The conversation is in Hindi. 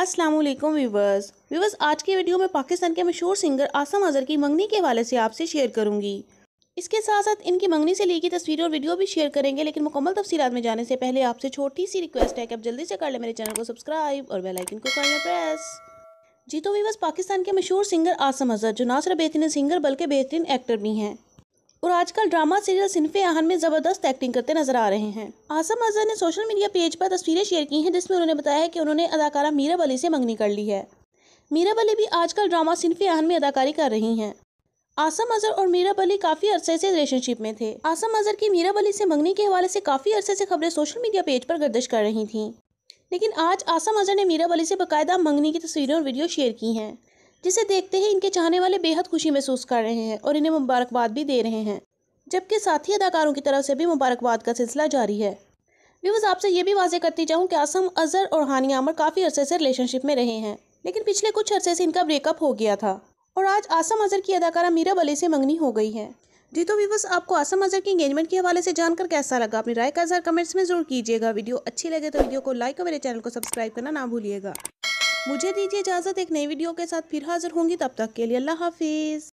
अस्सलाम वालेकुम व्यूवर्स व्यूवर्स आज की वीडियो में पाकिस्तान के मशहूर सिंगर आसम अजहर की मंगनी के हवाले से आपसे शेयर करूंगी इसके साथ साथ इनकी मंगनी से ली गई तस्वीरें और वीडियो भी शेयर करेंगे लेकिन मुकम्मल तफसीत में जाने से पहले आपसे छोटी सी रिक्वेस्ट है कि आप जल्दी से कर लें मेरे चैनल को सब्सक्राइब और बेलाइकिन को कर लें प्रेस जी तो व्यूवर्स पाकिस्तान के मशहूर सिंगर आसम अजहर जो ना सिर्फ बेहतरीन सिंगर बल्कि बेहतरीन एक्टर भी हैं और आजकल ड्रामा सीरियल सिन्फे आहन में जबरदस्त एक्टिंग करते नजर आ रहे हैं आसम अजहर ने सोशल मीडिया पेज पर तस्वीरें शेयर की हैं जिसमें उन्होंने बताया है कि उन्होंने अदाकारा मीरा बली से मंगनी कर ली है मीरा बली भी आजकल ड्रामा सिन्फे आहन में अदाकारी कर रही हैं आसम अजहर और मीरा बली काफी अरसे से रिलेशनशिप में थे आसम अजहर की मीरा बली से मंगनी के हवाले से काफी अरसे से खबरें सोशल मीडिया पेज पर गर्दिश कर रही थी लेकिन आज आसम अजहर ने मीरा बली से बाकायदा मंगनी की तस्वीरें और वीडियो शेयर की हैं जिसे देखते ही इनके चाहने वाले बेहद खुशी महसूस कर रहे हैं और इन्हें मुबारकबाद भी दे रहे हैं जबकि साथी अदाकारों की तरफ से भी मुबारकबाद का सिलसिला जारी है व्यूवर्स आपसे ये भी वाजे करती चाहूँ कि आसम अजहर और हानि आमर काफ़ी अरसे से रिलेशनशिप में रहे हैं लेकिन पिछले कुछ अरसे से इनका ब्रेकअप हो गया था और आज आसम अजहर की अदाकारा मीरा बली से मंगनी हो गई है जी तो व्यूवर्स आपको आसम अजहर की एंगेजमेंट के हवाले से जानकर कैसा लगा अपनी राय का अजहर कमेंट्स में जरूर कीजिएगा वीडियो अच्छी लगे तो वीडियो को लाइक और मेरे चैनल को सब्सक्राइब करना ना भूलिएगा मुझे दीजिए इजाज़त एक नई वीडियो के साथ फिर हाजिर होंगी तब तक के लिए अल्लाह हाफिज़